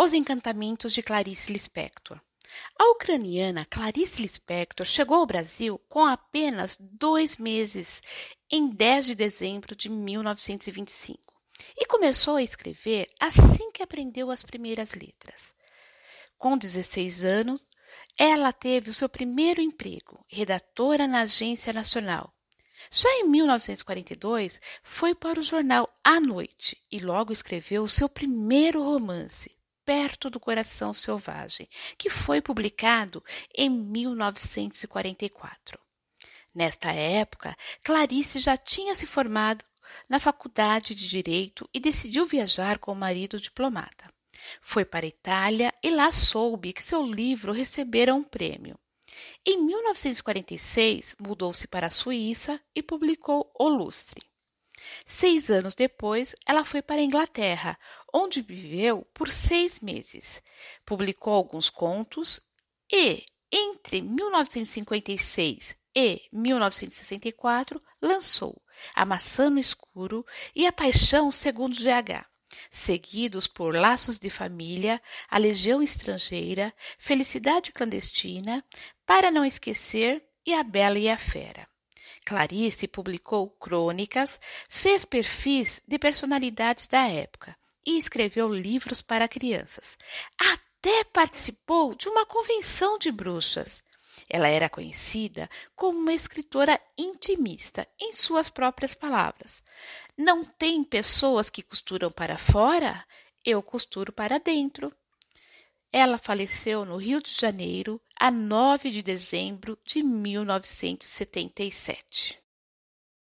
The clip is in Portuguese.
Os Encantamentos de Clarice Lispector. A ucraniana Clarice Lispector chegou ao Brasil com apenas dois meses, em 10 de dezembro de 1925, e começou a escrever assim que aprendeu as primeiras letras. Com 16 anos, ela teve o seu primeiro emprego, redatora na Agência Nacional. Já em 1942, foi para o jornal A Noite e logo escreveu o seu primeiro romance, Perto do Coração Selvagem, que foi publicado em 1944. Nesta época, Clarice já tinha se formado na Faculdade de Direito e decidiu viajar com o marido diplomata. Foi para a Itália e lá soube que seu livro recebera um prêmio. Em 1946, mudou-se para a Suíça e publicou O Lustre. Seis anos depois, ela foi para a Inglaterra, onde viveu por seis meses. Publicou alguns contos e, entre 1956 e 1964, lançou A Maçã no Escuro e A Paixão segundo GH seguidos por Laços de Família, A Legião Estrangeira, Felicidade Clandestina, Para Não Esquecer e A Bela e a Fera. Clarice publicou crônicas, fez perfis de personalidades da época e escreveu livros para crianças. Até participou de uma convenção de bruxas. Ela era conhecida como uma escritora intimista, em suas próprias palavras. Não tem pessoas que costuram para fora? Eu costuro para dentro. Ela faleceu no Rio de Janeiro a 9 de dezembro de 1977.